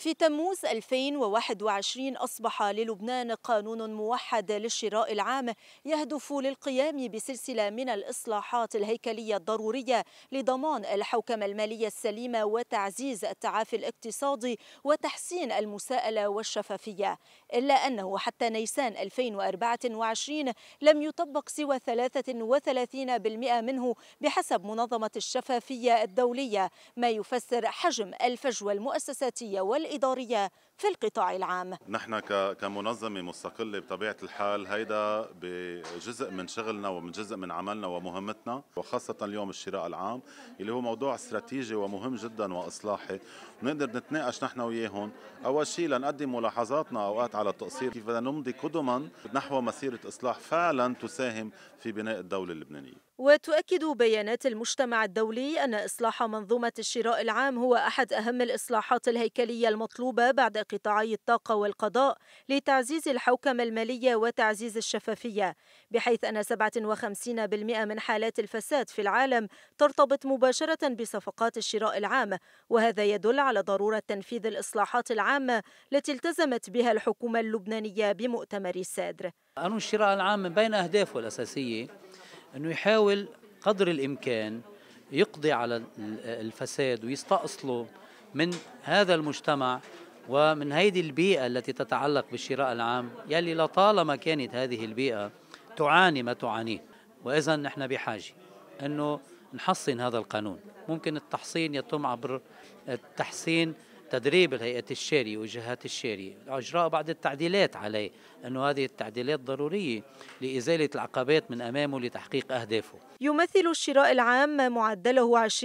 في تموز 2021 أصبح للبنان قانون موحد للشراء العام يهدف للقيام بسلسلة من الإصلاحات الهيكلية الضرورية لضمان الحوكمة المالية السليمة وتعزيز التعافي الاقتصادي وتحسين المساءلة والشفافية إلا أنه حتى نيسان 2024 لم يطبق سوى 33% منه بحسب منظمة الشفافية الدولية ما يفسر حجم الفجوة المؤسساتية والإدارية الإدارية في القطاع العام نحن كمنظمة مستقلة بطبيعة الحال هيدا بجزء من شغلنا ومن جزء من عملنا ومهمتنا وخاصة اليوم الشراء العام اللي هو موضوع استراتيجي ومهم جدا وإصلاحي نقدر نتناقش نحن وياهم أول شيء لنقدم ملاحظاتنا أوقات على التقصير كيف بدنا نمضي قدما نحو مسيرة إصلاح فعلا تساهم في بناء الدولة اللبنانية وتؤكد بيانات المجتمع الدولي أن إصلاح منظومة الشراء العام هو أحد أهم الإصلاحات الهيكلية المطلوبة بعد قطاعي الطاقة والقضاء لتعزيز الحوكمة المالية وتعزيز الشفافية بحيث أن 57% من حالات الفساد في العالم ترتبط مباشرة بصفقات الشراء العام وهذا يدل على ضرورة تنفيذ الإصلاحات العامة التي التزمت بها الحكومة اللبنانية بمؤتمر السادر قانون الشراء العام من بين أهدافه الأساسية أنه يحاول قدر الإمكان يقضي على الفساد ويستأصله من هذا المجتمع ومن هذه البيئة التي تتعلق بالشراء العام يلي لطالما كانت هذه البيئة تعاني ما تعانيه وإذا نحن بحاجة أنه نحصن هذا القانون ممكن التحصين يتم عبر التحسين تدريب الهيئة الشاري وجهات الشاري إجراء بعض التعديلات عليه أنه هذه التعديلات ضرورية لإزالة العقبات من أمامه لتحقيق أهدافه يمثل الشراء العام معدله 20%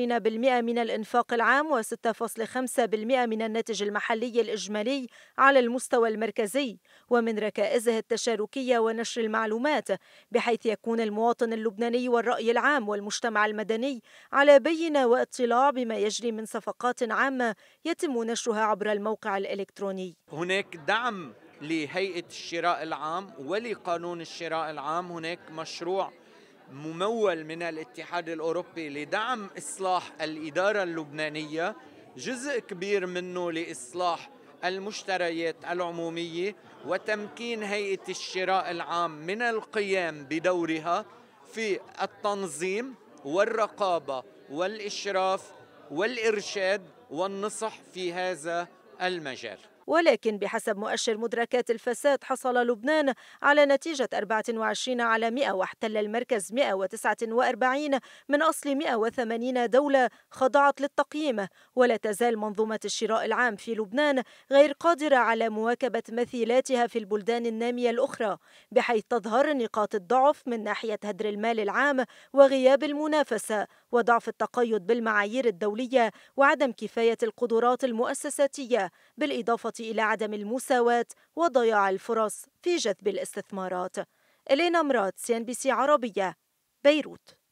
من الإنفاق العام و6.5% من الناتج المحلي الإجمالي على المستوى المركزي ومن ركائزه التشاركية ونشر المعلومات بحيث يكون المواطن اللبناني والرأي العام والمجتمع المدني على بينة واطلاع بما يجري من صفقات عامة يتم نشرها نشرها عبر الموقع الإلكتروني هناك دعم لهيئة الشراء العام ولقانون الشراء العام هناك مشروع ممول من الاتحاد الأوروبي لدعم إصلاح الإدارة اللبنانية جزء كبير منه لإصلاح المشتريات العمومية وتمكين هيئة الشراء العام من القيام بدورها في التنظيم والرقابة والإشراف والإرشاد والنصح في هذا المجال ولكن بحسب مؤشر مدركات الفساد حصل لبنان على نتيجة 24 على 100 واحتل المركز 149 من أصل 180 دولة خضعت للتقييم ولا تزال منظومة الشراء العام في لبنان غير قادرة على مواكبة مثيلاتها في البلدان النامية الأخرى بحيث تظهر نقاط الضعف من ناحية هدر المال العام وغياب المنافسة وضعف التقيد بالمعايير الدولية وعدم كفاية القدرات المؤسساتية بالإضافة إلى عدم المساواة وضياع الفرص في جذب الاستثمارات إلينا مراد سي بي سي عربية بيروت